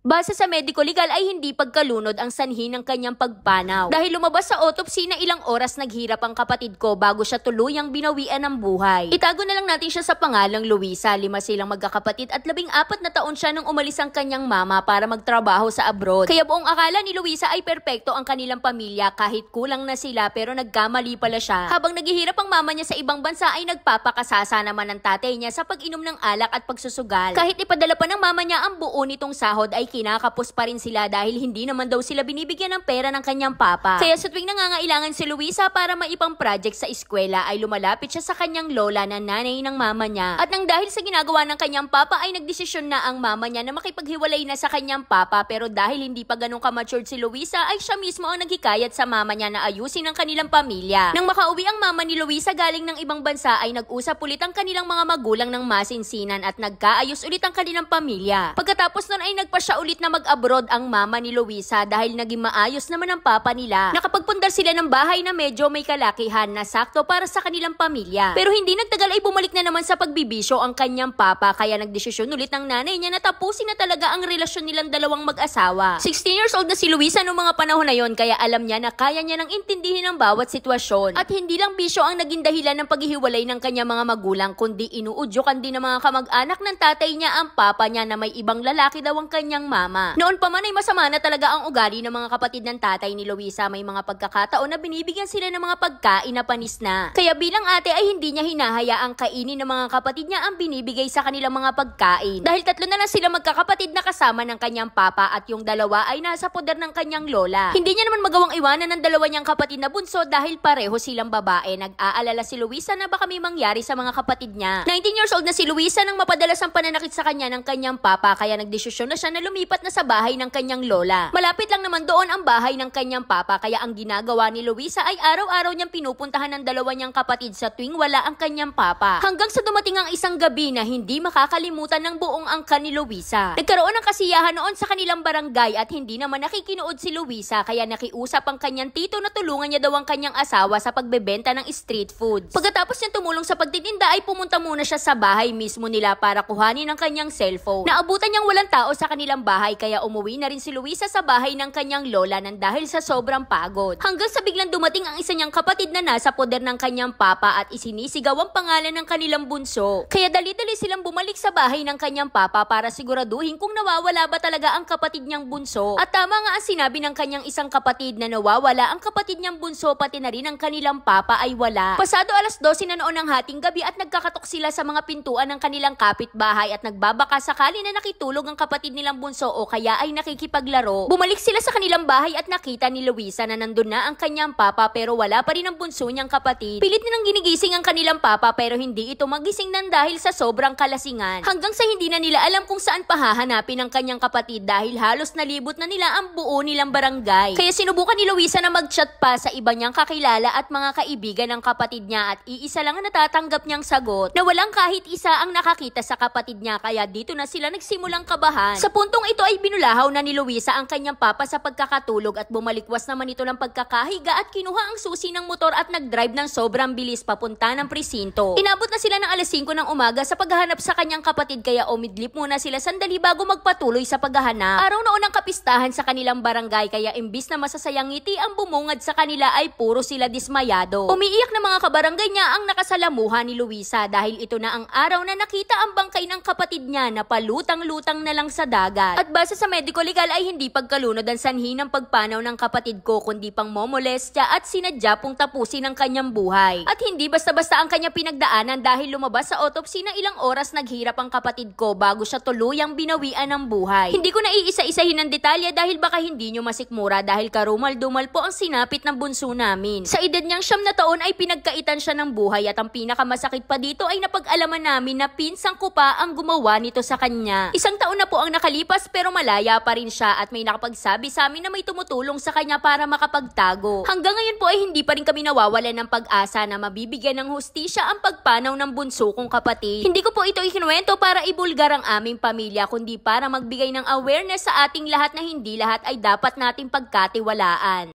Base sa medical legal ay hindi pagkalunod ang sanhi ng kanyang pagpanaw. Dahil lumabas sa autopsy na ilang oras naghirap ang kapatid ko bago siya tuluyang binawian ng buhay. Itago na lang natin siya sa pangalang Luisa. Lima silang magkakapatid at labing apat na taon siya nang umalis ang kanyang mama para magtrabaho sa abroad. Kaya buong akala ni Luisa ay perpekto ang kanilang pamilya kahit kulang na sila pero nagkamali pala siya. Habang naghihirap ang mama niya sa ibang bansa ay nagpapakasasa naman ng tatay niya sa pag-inom ng alak at pagsusugal. Kahit ipadala pa ng mama niya ang buo nitong sahod ay kinakapos pa rin sila dahil hindi naman daw sila binibigyan ng pera ng kanyang papa. Kaya sa tuwing nangangailangan si Luisa para maipang project sa eskwela ay lumalapit siya sa kanyang lola na nanay ng mama niya. At nang dahil sa ginagawa ng kanyang papa ay nagdesisyon na ang mama niya na makipaghiwalay na sa kanyang papa pero dahil hindi pa ganun kamatured si Luisa ay siya mismo ang naghikayat sa mama niya na ayusin ang kanilang pamilya. Nang makauwi ang mama ni Luisa galing ng ibang bansa ay nag-usap ulit ang kanilang mga magulang ng masinsinan at nagkaayos ulit ang kanilang pamilya. Pagkatapos nun ay nagpa siya ulit na mag-abroad ang mama ni Luisa dahil naging maayos naman ang papa nila. Nakapagpundar sila ng bahay na medyo may kalakihan na sakto para sa kanilang pamilya. Pero hindi nagtagal ay bumalik na naman sa pagbibisyo ang kanyang papa kaya nagdesisyon ulit ng nanay niya na tapusin na talaga ang relasyon nilang dalawang mag-asawa. 16 years old na si Luisa noong mga panahon na yon kaya alam niya na kaya niya nang intindihin ang bawat sitwasyon. At hindi lang bisyo ang naging dahilan ng paghihiwalay ng kanya mga magulang kundi inuudyokan din ng mga kamag-anak ng tatay niya ang papa niya na may ibang lalaki daw ang kanyang mama. Noon pa man ay masama na talaga ang ugali ng mga kapatid ng tatay ni Luisa. May mga pagkakataon na binibigyan sila ng mga pagkain na panis na. Kaya bilang ate ay hindi niya hinahayaang kainin ng mga kapatid niya ang binibigay sa kanilang mga pagkain. Dahil tatlo na lang sila magkakapatid na kasama ng kanyang papa at yung dalawa ay nasa poder ng kanyang lola. Hindi niya naman magawang iwanan ng dalawa niyang kapatid na bunso dahil pareho silang babae. Nag-aalala si Luisa na baka may mangyari sa mga kapatid niya. 19 years old na si Luisa nang mapadalas ang pananakit sa kanya ng kanyang papa kaya nagdesisyon na siya na lumipat lumipat na sa bahay ng kanyang lola. Malapit lang naman doon ang bahay ng kanyang papa kaya ang ginagawa ni Luisa ay araw-araw niyang pinupuntahan ng dalawa niyang kapatid sa tuwing wala ang kanyang papa. Hanggang sa dumating ang isang gabi na hindi makakalimutan ng buong angkan ni Luisa. Nagkaroon ng kasiyahan noon sa kanilang barangay at hindi naman nakikinood si Luisa kaya nakiusap ang kanyang tito na tulungan niya daw ang kanyang asawa sa pagbebenta ng street foods. Pagkatapos niyang tumulong sa pagtitinda ay pumunta muna siya sa bahay mismo nila para kuhanin ang kanyang cellphone. Naabutan niyang walang tao sa kanilang bahay kaya umuwi na rin si Luisa sa bahay ng kanyang lola nang dahil sa sobrang pagod. Hanggang sa biglang dumating ang isa niyang kapatid na nasa poder ng kanyang papa at isinisigaw ang pangalan ng kanilang bunso. Kaya dali-dali silang bumalik sa bahay ng kanyang papa para siguraduhin kung nawawala ba talaga ang kapatid niyang bunso. At tama nga ang sinabi ng kanyang isang kapatid na nawawala ang kapatid niyang bunso pati na rin ang kanilang papa ay wala. Pasado alas 12 na noon ng hating gabi at nagkakatok sila sa mga pintuan ng kanilang kapitbahay at nagbabaka sakali na nakitulog ang kapatid nilang bunso piso o kaya ay nakikipaglaro, bumalik sila sa kanilang bahay at nakita ni Luisa na nandun na ang kanyang papa pero wala pa rin ang bunso niyang kapatid. Pilit nilang ginigising ang kanilang papa pero hindi ito magising nan dahil sa sobrang kalasingan. Hanggang sa hindi na nila alam kung saan pahahanapin ang kanyang kapatid dahil halos nalibot na nila ang buo nilang barangay. Kaya sinubukan ni Luisa na mag-chat pa sa iba niyang kakilala at mga kaibigan ng kapatid niya at iisa lang ang natatanggap niyang sagot na walang kahit isa ang nakakita sa kapatid niya kaya dito na sila nagsimulang kabahan. Sa puntong ito ay binulahaw na ni Luisa ang kanyang papa sa pagkakatulog at bumalikwas naman ito ng pagkakahiga at kinuha ang susi ng motor at nagdrive ng sobrang bilis papunta ng presinto. Inabot na sila ng alas 5 ng umaga sa paghahanap sa kanyang kapatid kaya umidlip muna sila sandali bago magpatuloy sa paghahanap. Araw noon ang kapistahan sa kanilang barangay kaya imbis na masasayang ngiti ang bumungad sa kanila ay puro sila dismayado. Umiiyak na mga kabarangay niya ang nakasalamuha ni Luisa dahil ito na ang araw na nakita ang bangkay ng kapatid niya na palutang-lutang na lang sa dagat lahat. At base sa medical legal ay hindi pagkalunod ang sanhi ng pagpanaw ng kapatid ko kundi pang momolestya at sinadya pong tapusin ang kanyang buhay. At hindi basta-basta ang kanya pinagdaanan dahil lumabas sa autopsy na ilang oras naghirap ang kapatid ko bago siya tuluyang binawian ng buhay. Hindi ko naiisa isahin ang detalye dahil baka hindi nyo masikmura dahil karumal-dumal po ang sinapit ng bunso namin. Sa edad niyang siyam na taon ay pinagkaitan siya ng buhay at ang pinakamasakit pa dito ay napag-alaman namin na pinsang ko pa ang gumawa nito sa kanya. Isang taon na po ang nakalipas lumabas pero malaya pa rin siya at may nakapagsabi sa amin na may tumutulong sa kanya para makapagtago. Hanggang ngayon po ay hindi pa rin kami nawawalan ng pag-asa na mabibigyan ng hustisya ang pagpanaw ng bunso kong kapatid. Hindi ko po ito ikinuwento para ibulgar ang aming pamilya kundi para magbigay ng awareness sa ating lahat na hindi lahat ay dapat nating pagkatiwalaan.